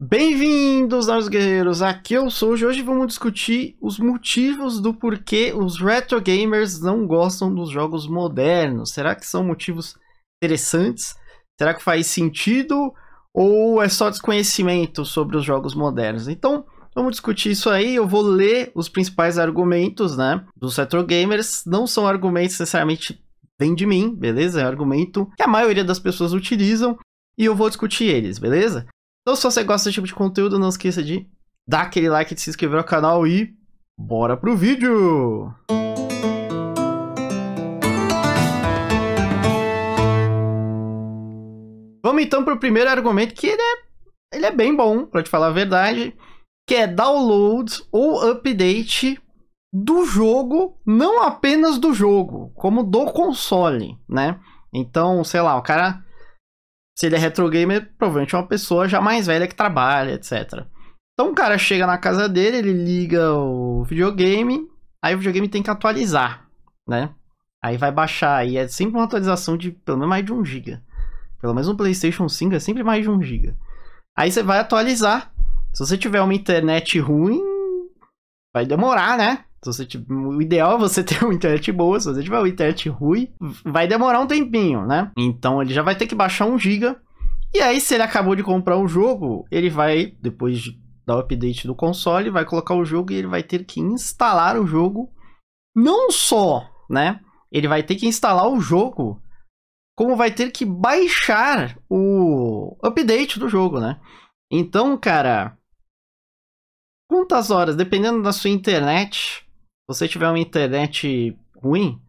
Bem-vindos, nós guerreiros! Aqui eu sou e hoje vamos discutir os motivos do porquê os retro gamers não gostam dos jogos modernos. Será que são motivos interessantes? Será que faz sentido? Ou é só desconhecimento sobre os jogos modernos? Então, vamos discutir isso aí. Eu vou ler os principais argumentos, né? Dos retro gamers. Não são argumentos necessariamente vêm de mim, beleza? É um argumento que a maioria das pessoas utilizam e eu vou discutir eles, beleza? Então, se você gosta desse tipo de conteúdo, não esqueça de dar aquele like, de se inscrever no canal e bora pro vídeo! Vamos então pro primeiro argumento, que ele é, ele é bem bom, para te falar a verdade, que é download ou update do jogo, não apenas do jogo, como do console, né? Então, sei lá, o cara se ele é retro gamer, provavelmente é uma pessoa já mais velha que trabalha, etc. Então o cara chega na casa dele, ele liga o videogame, aí o videogame tem que atualizar, né? Aí vai baixar, e é sempre uma atualização de pelo menos mais de 1 GB. Pelo menos um PlayStation 5 é sempre mais de 1 GB. Aí você vai atualizar. Se você tiver uma internet ruim, vai demorar, né? Então, você, tipo, o ideal é você ter uma internet boa. Se você tiver uma internet ruim, vai demorar um tempinho, né? Então ele já vai ter que baixar um giga. E aí, se ele acabou de comprar um jogo, ele vai, depois de dar o update do console, vai colocar o jogo e ele vai ter que instalar o jogo. Não só, né? Ele vai ter que instalar o jogo, como vai ter que baixar o update do jogo, né? Então, cara, quantas horas, dependendo da sua internet, você tiver uma internet ruim,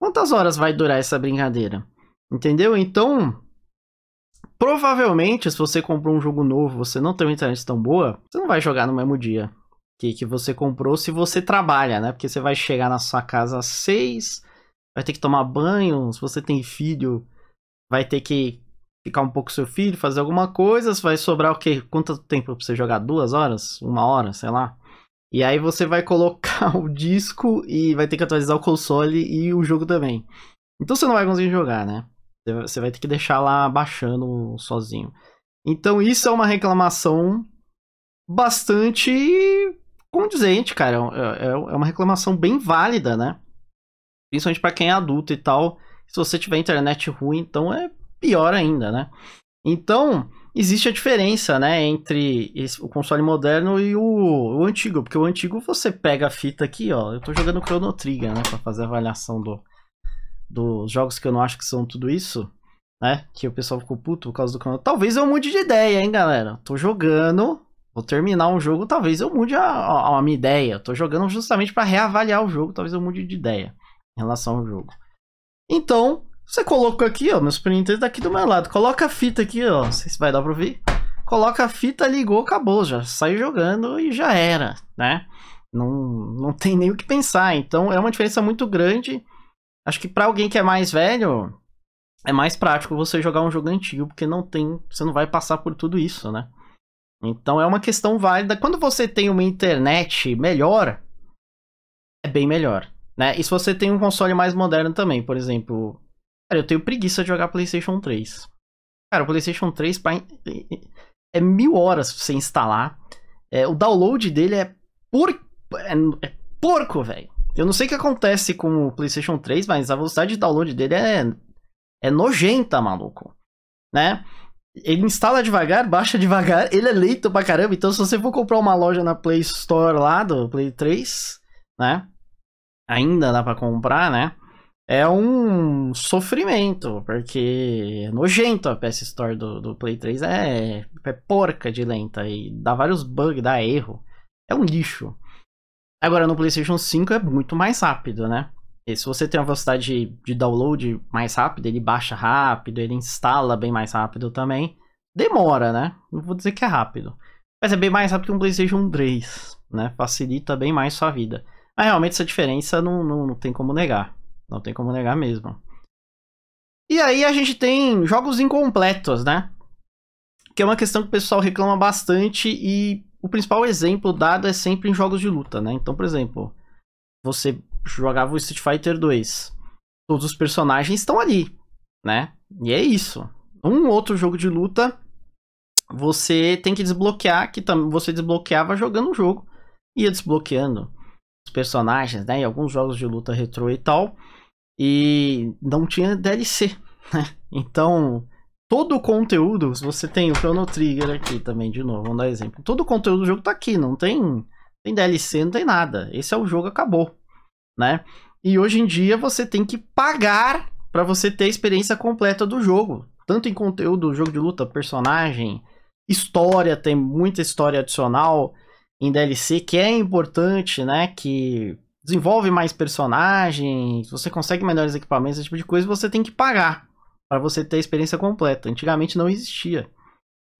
quantas horas vai durar essa brincadeira? Entendeu? Então, provavelmente, se você comprou um jogo novo, você não tem uma internet tão boa, você não vai jogar no mesmo dia que, que você comprou se você trabalha, né? Porque você vai chegar na sua casa às seis, vai ter que tomar banho, se você tem filho, vai ter que ficar um pouco com seu filho, fazer alguma coisa, vai sobrar o quê? Quanto tempo pra você jogar? Duas horas? Uma hora, sei lá. E aí você vai colocar o disco e vai ter que atualizar o console e o jogo também. Então você não vai conseguir jogar, né? Você vai ter que deixar lá baixando sozinho. Então isso é uma reclamação bastante condizente, cara. É, é, é, é uma reclamação bem válida, né? Principalmente para quem é adulto e tal. Se você tiver internet ruim, então é pior ainda, né? Então, existe a diferença, né, entre esse, o console moderno e o, o, antigo, porque o antigo você pega a fita aqui, ó, eu tô jogando Chrono Trigger, né, para fazer a avaliação do, dos jogos que eu não acho que são tudo isso, né, que o pessoal ficou puto por causa do Chrono Talvez eu mude de ideia, hein, galera, tô jogando, vou terminar um jogo, talvez eu mude a, a, a minha ideia, tô jogando justamente para reavaliar o jogo, talvez eu mude de ideia em relação ao jogo. Então, você colocou aqui, ó, meu Super Nintendo tá aqui do meu lado. Coloca a fita aqui, ó, não sei se vai dar pra ouvir. Coloca a fita, ligou, acabou, já sai jogando e já era, né? Não, não tem nem o que pensar. Então é uma diferença muito grande. Acho que para alguém que é mais velho, é mais prático você jogar um jogo antigo, porque não tem, você não vai passar por tudo isso, né? Então é uma questão válida. Quando você tem uma internet melhor, é bem melhor, né? E se você tem um console mais moderno também, por exemplo, Cara, eu tenho preguiça de jogar PlayStation 3. Cara, o PlayStation 3 é mil horas pra você instalar. É, o download dele é, por... é, é porco, velho. Eu não sei o que acontece com o PlayStation 3, mas a velocidade de download dele é, é nojenta, maluco. Né? Ele instala devagar, baixa devagar, ele é lento pra caramba. Então, se você for comprar uma loja na Play Store lá do Play 3, né? Ainda dá pra comprar, né? é um sofrimento, porque é nojento a PS Store do, do Play 3, é, é porca de lenta e dá vários bugs, dá erro. É um lixo. Agora no PlayStation 5 é muito mais rápido, né? E se você tem uma velocidade de, de download mais rápida, ele baixa rápido, ele instala bem mais rápido também. Demora, né? Não vou dizer que é rápido. Mas é bem mais rápido que um PlayStation 3, né? Facilita bem mais sua vida. Mas realmente essa diferença não, não, não tem como negar. Não tem como negar mesmo. E aí a gente tem jogos incompletos, né? Que é uma questão que o pessoal reclama bastante e o principal exemplo dado é sempre em jogos de luta, né? Então, por exemplo, você jogava o Street Fighter 2. Todos os personagens estão ali, né? E é isso. Um outro jogo de luta, você tem que desbloquear, que você desbloqueava jogando o um jogo. Ia desbloqueando os personagens, né? Em alguns jogos de luta retrô e tal e não tinha DLC, né? Então, todo o conteúdo, você tem o Chrono Trigger aqui também, de novo, vamos dar exemplo. Todo o conteúdo do jogo tá aqui, não tem, tem DLC, não tem nada. Esse é o jogo, acabou, né? E hoje em dia você tem que pagar para você ter a experiência completa do jogo. Tanto em conteúdo, jogo de luta, personagem, história, tem muita história adicional em DLC que é importante, né? Que desenvolve mais personagens, você consegue melhores equipamentos, esse tipo de coisa, você tem que pagar para você ter a experiência completa. Antigamente não existia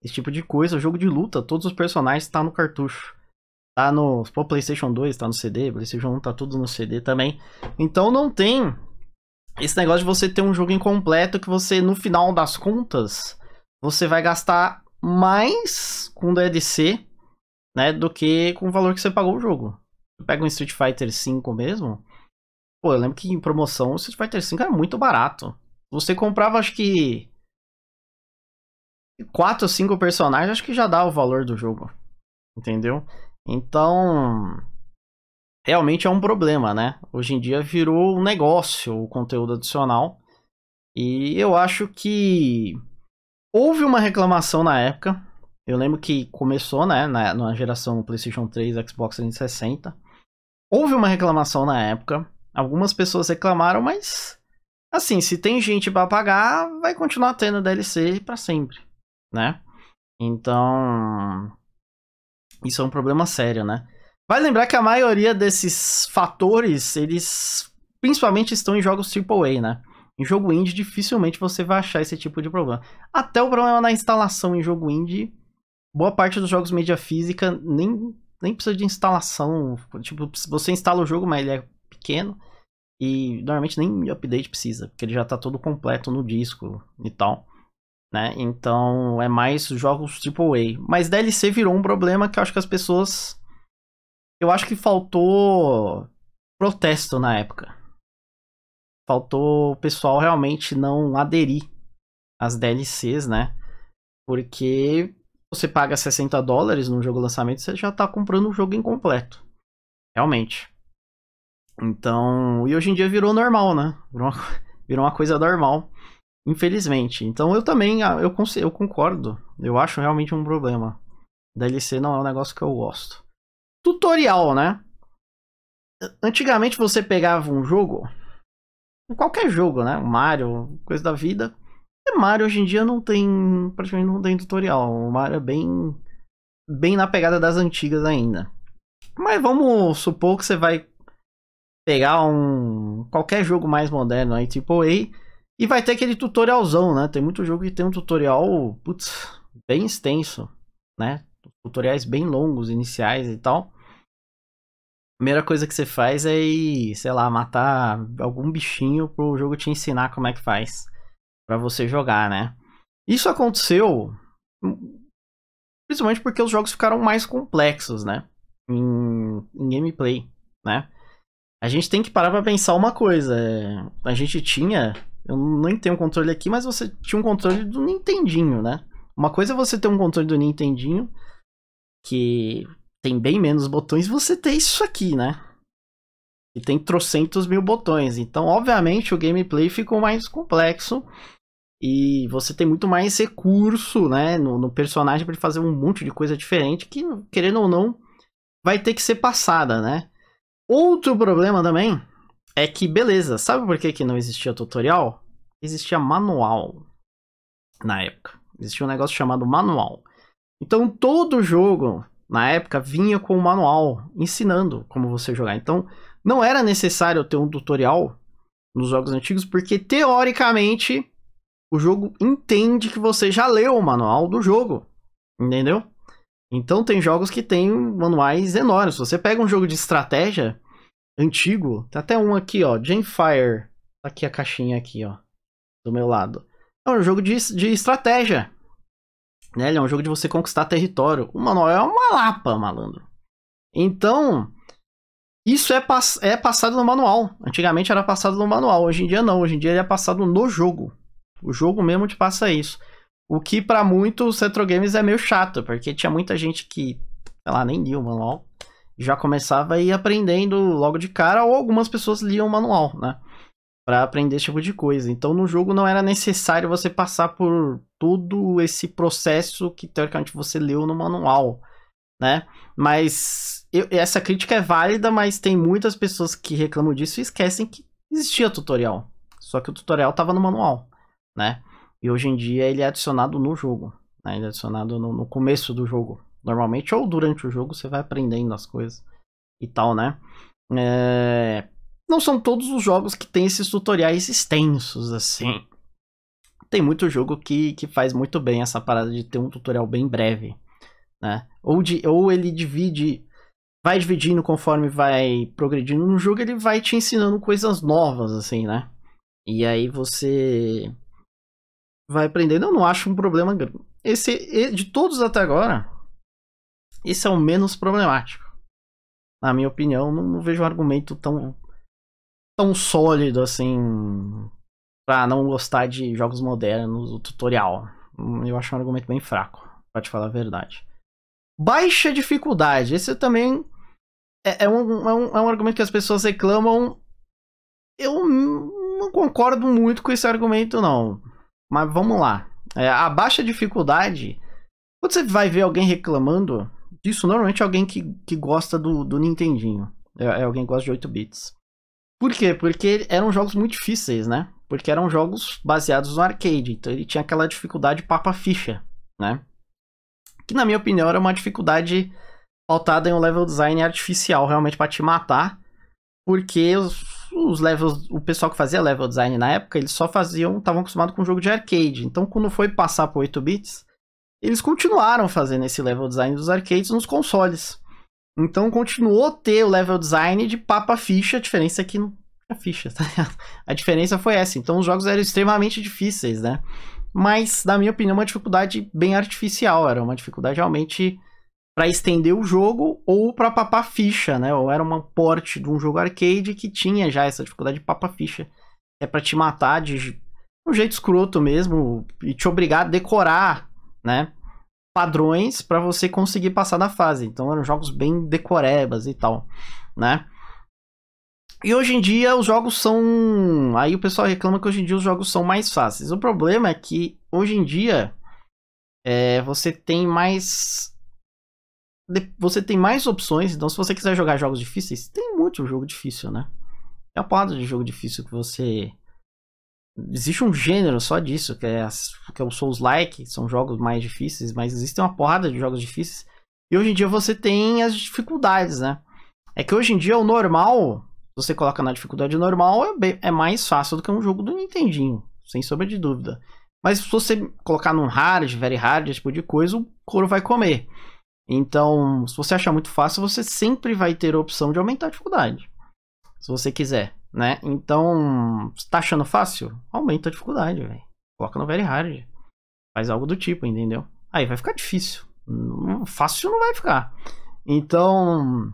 esse tipo de coisa. O jogo de luta, todos os personagens estão tá no cartucho. Tá no pô, PlayStation 2, tá no CD, PlayStation 1 tá tudo no CD também. Então não tem esse negócio de você ter um jogo incompleto que você, no final das contas, você vai gastar mais com DLC, né, do que com o valor que você pagou o jogo. Pega um Street Fighter V mesmo. Pô, eu lembro que em promoção o Street Fighter V era muito barato. Você comprava, acho que. quatro ou cinco personagens, acho que já dá o valor do jogo. Entendeu? Então. Realmente é um problema, né? Hoje em dia virou um negócio o conteúdo adicional. E eu acho que. Houve uma reclamação na época. Eu lembro que começou, né? Na, na geração PlayStation 3, Xbox 360 Houve uma reclamação na época. Algumas pessoas reclamaram, mas assim, se tem gente para pagar, vai continuar tendo DLC para sempre, né? Então, isso é um problema sério, né? Vai lembrar que a maioria desses fatores, eles principalmente estão em jogos AAA, né? Em jogo indie, dificilmente você vai achar esse tipo de problema. Até o problema na instalação em jogo indie, boa parte dos jogos mídia física nem nem precisa de instalação. Tipo, você instala o jogo, mas ele é pequeno. E normalmente nem update precisa, porque ele já tá todo completo no disco e tal. Né? Então é mais jogos AAA. Mas DLC virou um problema que eu acho que as pessoas. Eu acho que faltou protesto na época. Faltou o pessoal realmente não aderir às DLCs, né? Porque você paga 60 dólares num jogo lançamento, você já tá comprando um jogo incompleto. Realmente. Então, e hoje em dia virou normal, né? Virou uma, virou uma coisa normal, infelizmente. Então eu também, ah, eu, eu concordo. Eu acho realmente um problema. DLC não é um negócio que eu gosto. Tutorial, né? Antigamente você pegava um jogo, qualquer jogo, né? Mario, coisa da vida. Mario hoje em dia não tem. Praticamente não tem tutorial. O Mario é bem. Bem na pegada das antigas ainda. Mas vamos supor que você vai pegar um. qualquer jogo mais moderno aí, tipo A. E vai ter aquele tutorialzão, né? Tem muito jogo que tem um tutorial, putz, bem extenso, né? Tutoriais bem longos, iniciais e tal. Primeira coisa que você faz é ir, sei lá, matar algum bichinho pro jogo te ensinar como é que faz para você jogar, né? Isso aconteceu hum, principalmente porque os jogos ficaram mais complexos, né? Em, em gameplay, né? A gente tem que parar para pensar uma coisa. É, a gente tinha, eu nem tenho um controle aqui, mas você tinha um controle do Nintendinho, né? Uma coisa é você ter um controle do Nintendinho que tem bem menos botões, você ter isso aqui, né? E tem trocentos mil botões. Então, obviamente, o gameplay ficou mais complexo. E você tem muito mais recurso, né, no, no personagem para fazer um monte de coisa diferente que, querendo ou não, vai ter que ser passada, né? Outro problema também é que, beleza, sabe por que, que não existia tutorial? Existia manual na época. Existia um negócio chamado manual. Então todo jogo na época vinha com o um manual ensinando como você jogar. Então não era necessário ter um tutorial nos jogos antigos, porque teoricamente o jogo entende que você já leu o manual do jogo, entendeu? Então tem jogos que tem manuais enormes. Se você pega um jogo de estratégia antigo, tem até um aqui, ó, Fire. tá aqui a caixinha aqui, ó, do meu lado. É um jogo de, de estratégia, né? Ele é um jogo de você conquistar território. O manual é uma lapa, malandro. Então, isso é, é passado no manual. Antigamente era passado no manual, hoje em dia não. Hoje em dia ele é passado no jogo. O jogo mesmo te passa isso. O que para muitos retro games é meio chato, porque tinha muita gente que, sei lá, nem lia o manual, já começava a ir aprendendo logo de cara, ou algumas pessoas liam o manual, né? Pra aprender esse tipo de coisa. Então no jogo não era necessário você passar por todo esse processo que teoricamente você leu no manual, né? Mas eu, essa crítica é válida, mas tem muitas pessoas que reclamam disso e esquecem que existia tutorial. Só que o tutorial tava no manual né? E hoje em dia ele é adicionado no jogo, né? Ele é adicionado no, no começo do jogo, normalmente, ou durante o jogo você vai aprendendo as coisas e tal, né? É... Não são todos os jogos que tem esses tutoriais extensos, assim. Tem muito jogo que, que faz muito bem essa parada de ter um tutorial bem breve, né? Ou, de, ou ele divide vai dividindo conforme vai progredindo no jogo, ele vai te ensinando coisas novas, assim, né? E aí você vai aprender Eu não acho um problema grande. Esse, de todos até agora, esse é o menos problemático. Na minha opinião, não, não vejo um argumento tão, tão sólido assim pra não gostar de jogos modernos, o tutorial. Eu acho um argumento bem fraco, pra te falar a verdade. Baixa dificuldade. Esse também é, é, um, é, um, é um argumento que as pessoas reclamam. Eu não concordo muito com esse argumento, não. Mas vamos lá. É, a baixa dificuldade. Quando você vai ver alguém reclamando disso, normalmente é alguém que, que gosta do, do Nintendinho. É, é alguém que gosta de 8 bits. Por quê? Porque eram jogos muito difíceis, né? Porque eram jogos baseados no arcade. Então ele tinha aquela dificuldade papa-ficha, né? Que na minha opinião era uma dificuldade pautada em um level design artificial, realmente para te matar. Porque os os levels, o pessoal que fazia level design na época, eles só faziam, estavam acostumados com jogo de arcade. Então, quando foi passar por 8 bits, eles continuaram fazendo esse level design dos arcades nos consoles. Então, continuou ter o level design de papa ficha, a diferença é que não tinha ficha, tá A diferença foi essa. Então, os jogos eram extremamente difíceis, né? Mas, na minha opinião, é uma dificuldade bem artificial, era uma dificuldade realmente para estender o jogo ou para papar ficha, né? Ou era uma porte de um jogo arcade que tinha já essa dificuldade de papar ficha. É para te matar de um jeito escroto mesmo e te obrigar a decorar, né? Padrões para você conseguir passar da fase. Então eram jogos bem decorebas e tal, né? E hoje em dia os jogos são. Aí o pessoal reclama que hoje em dia os jogos são mais fáceis. O problema é que hoje em dia é, você tem mais você tem mais opções, então se você quiser jogar jogos difíceis, tem muito jogo difícil, né? É uma porrada de jogo difícil que você. Existe um gênero só disso, que é, as, que é o Souls-like, são jogos mais difíceis, mas existe uma porrada de jogos difíceis. E hoje em dia você tem as dificuldades, né? É que hoje em dia o normal, você coloca na dificuldade normal, é, bem, é mais fácil do que um jogo do Nintendinho, sem sombra de dúvida. Mas se você colocar num hard, very hard, esse tipo de coisa, o couro vai comer. Então, se você achar muito fácil, você sempre vai ter a opção de aumentar a dificuldade. Se você quiser, né? Então, se tá achando fácil? Aumenta a dificuldade, velho. Coloca no very hard. Faz algo do tipo, entendeu? Aí vai ficar difícil. Hum, fácil não vai ficar. Então,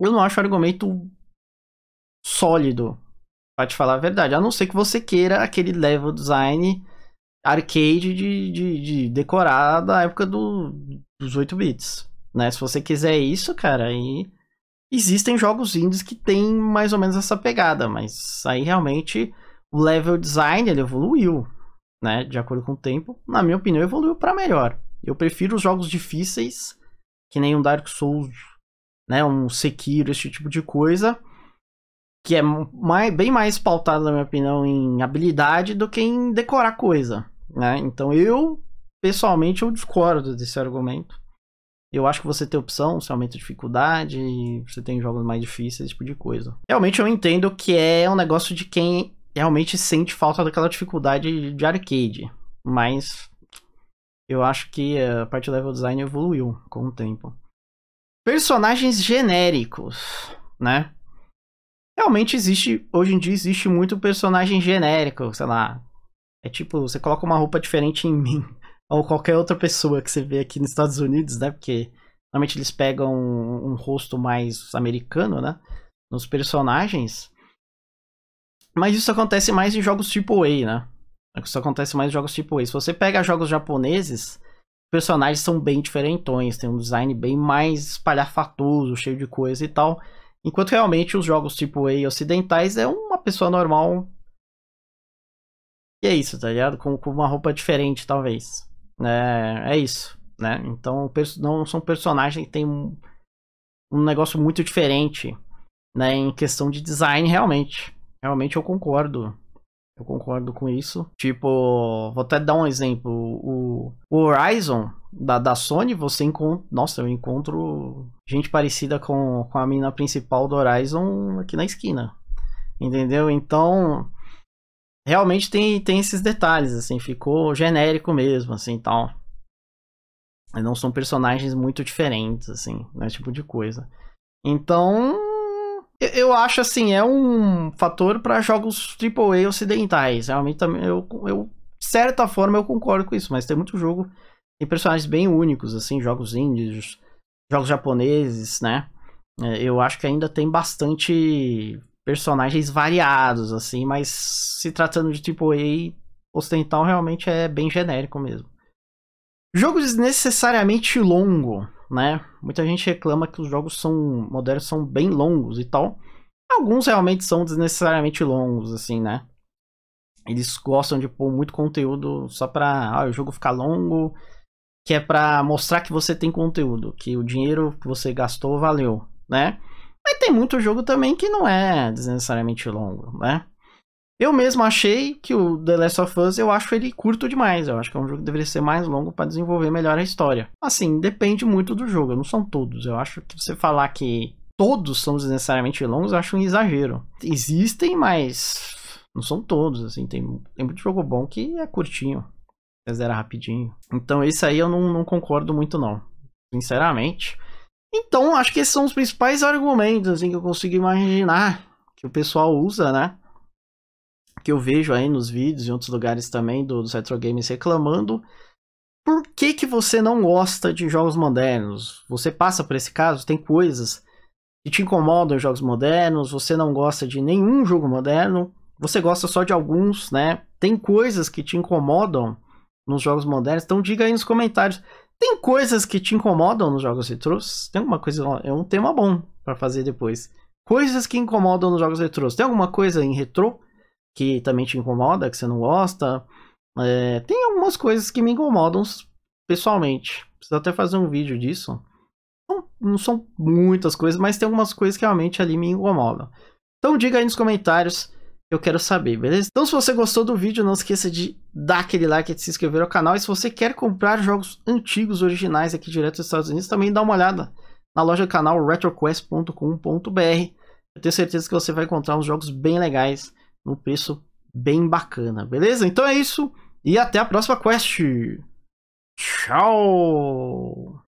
eu não acho argumento sólido, pra te falar a verdade. A não ser que você queira aquele level design arcade de, de, de decorar da época do dos 8 bits, né? Se você quiser isso, cara, aí existem jogos indies que tem mais ou menos essa pegada, mas aí realmente o level design ele evoluiu, né? De acordo com o tempo, na minha opinião, evoluiu para melhor. Eu prefiro os jogos difíceis, que nem um Dark Souls, né, um Sekiro, esse tipo de coisa, que é mais, bem mais pautado na minha opinião em habilidade do que em decorar coisa, né? Então eu pessoalmente, eu discordo desse argumento. Eu acho que você tem opção, você aumenta a dificuldade, você tem jogos mais difíceis, esse tipo de coisa. Realmente eu entendo que é um negócio de quem realmente sente falta daquela dificuldade de arcade. Mas eu acho que a parte do level design evoluiu com o tempo. Personagens genéricos, né? Realmente existe, hoje em dia existe muito personagem genérico, sei lá. É tipo, você coloca uma roupa diferente em mim ou qualquer outra pessoa que você vê aqui nos Estados Unidos, né? Porque normalmente eles pegam um, um rosto mais americano, né? Nos personagens. Mas isso acontece mais em jogos tipo A, né? Isso acontece mais em jogos tipo A. Se você pega jogos japoneses, personagens são bem diferentões, tem um design bem mais espalhafatoso, cheio de coisa e tal. Enquanto realmente os jogos tipo A ocidentais é uma pessoa normal. E é isso, tá ligado? Com, com uma roupa diferente, talvez. É, é isso, né? Então, não são personagens que têm um, um negócio muito diferente, né? Em questão de design, realmente. Realmente eu concordo. Eu concordo com isso. Tipo, vou até dar um exemplo. O, o Horizon da, da Sony, você encontra. Nossa, eu encontro gente parecida com, com a mina principal do Horizon aqui na esquina. Entendeu? Então, realmente tem, tem esses detalhes, assim, ficou genérico mesmo, assim, tal. Não são personagens muito diferentes, assim, né, tipo de coisa. Então, eu acho, assim, é um fator para jogos AAA ocidentais. Realmente, também, eu, eu, certa forma, eu concordo com isso, mas tem muito jogo, tem personagens bem únicos, assim, jogos índios, jogos japoneses, né? É, eu acho que ainda tem bastante personagens variados, assim, mas se tratando de tipo A, ocidental realmente é bem genérico mesmo. Jogo desnecessariamente longo, né? Muita gente reclama que os jogos são modernos são bem longos e tal. Alguns realmente são desnecessariamente longos, assim, né? Eles gostam de pôr muito conteúdo só pra ah, o jogo ficar longo, que é pra mostrar que você tem conteúdo, que o dinheiro que você gastou valeu, né? tem muito jogo também que não é desnecessariamente longo, né? Eu mesmo achei que o The Last of Us, eu acho ele curto demais. Eu acho que é um jogo que deveria ser mais longo para desenvolver melhor a história. Assim, depende muito do jogo, não são todos. Eu acho que você falar que todos são desnecessariamente longos, eu acho um exagero. Existem, mas não são todos, assim. Tem, tem muito jogo bom que é curtinho, zera rapidinho. Então, isso aí eu não, não concordo muito, não. Sinceramente. Então, acho que esses são os principais argumentos assim, que eu consigo imaginar que o pessoal usa, né? Que eu vejo aí nos vídeos e outros lugares também do, dos retro games reclamando. Por que, que você não gosta de jogos modernos? Você passa por esse caso? Tem coisas que te incomodam em jogos modernos? Você não gosta de nenhum jogo moderno? Você gosta só de alguns, né? Tem coisas que te incomodam nos jogos modernos? Então diga aí nos comentários tem coisas que te incomodam nos jogos retrôs? Tem alguma coisa. É um tema bom para fazer depois. Coisas que incomodam nos jogos retrôs. Tem alguma coisa em retrô que também te incomoda, que você não gosta? É, tem algumas coisas que me incomodam pessoalmente. Preciso até fazer um vídeo disso. Não, não são muitas coisas, mas tem algumas coisas que realmente ali me incomodam. Então diga aí nos comentários eu quero saber, beleza? Então se você gostou do vídeo, não esqueça de dar aquele like e de se inscrever no canal. E se você quer comprar jogos antigos, originais aqui direto dos Estados Unidos, também dá uma olhada na loja do canal retroquest.com.br. Eu tenho certeza que você vai encontrar uns jogos bem legais, num preço bem bacana, beleza? Então é isso e até a próxima quest. Tchau!